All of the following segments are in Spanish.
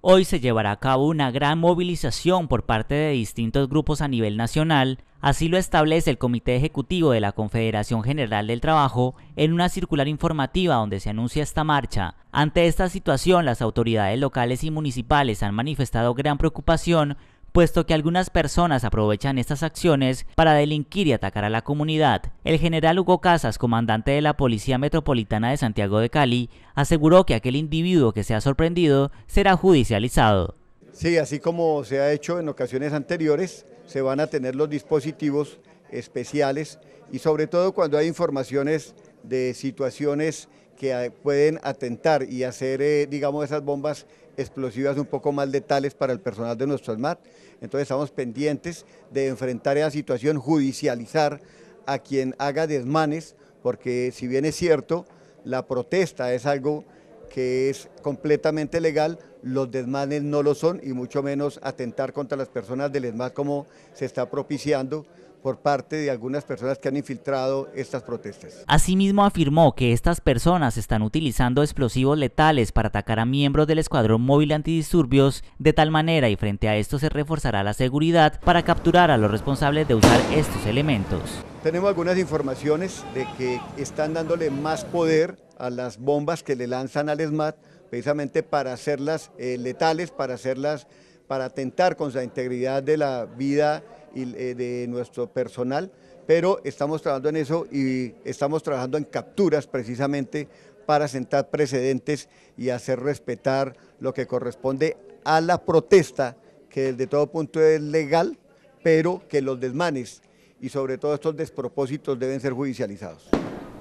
Hoy se llevará a cabo una gran movilización por parte de distintos grupos a nivel nacional, así lo establece el Comité Ejecutivo de la Confederación General del Trabajo en una circular informativa donde se anuncia esta marcha. Ante esta situación, las autoridades locales y municipales han manifestado gran preocupación puesto que algunas personas aprovechan estas acciones para delinquir y atacar a la comunidad. El general Hugo Casas, comandante de la Policía Metropolitana de Santiago de Cali, aseguró que aquel individuo que sea sorprendido será judicializado. Sí, así como se ha hecho en ocasiones anteriores, se van a tener los dispositivos especiales y sobre todo cuando hay informaciones de situaciones que eh, pueden atentar y hacer, eh, digamos, esas bombas explosivas un poco más letales para el personal de nuestro smart Entonces estamos pendientes de enfrentar esa situación, judicializar a quien haga desmanes, porque si bien es cierto, la protesta es algo que es completamente legal, los desmanes no lo son y mucho menos atentar contra las personas del ESMAD como se está propiciando por parte de algunas personas que han infiltrado estas protestas. Asimismo afirmó que estas personas están utilizando explosivos letales para atacar a miembros del escuadrón móvil antidisturbios de tal manera y frente a esto se reforzará la seguridad para capturar a los responsables de usar estos elementos. Tenemos algunas informaciones de que están dándole más poder a las bombas que le lanzan al SMAT precisamente para hacerlas eh, letales, para hacerlas, para atentar con la integridad de la vida eh, de nuestro personal, pero estamos trabajando en eso y estamos trabajando en capturas precisamente para sentar precedentes y hacer respetar lo que corresponde a la protesta, que desde todo punto es legal, pero que los desmanes y sobre todo estos despropósitos deben ser judicializados.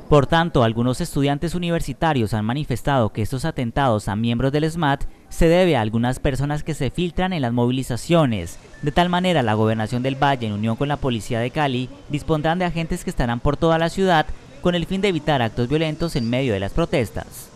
Por tanto, algunos estudiantes universitarios han manifestado que estos atentados a miembros del SMAT se debe a algunas personas que se filtran en las movilizaciones de tal manera, la Gobernación del Valle, en unión con la Policía de Cali, dispondrán de agentes que estarán por toda la ciudad con el fin de evitar actos violentos en medio de las protestas.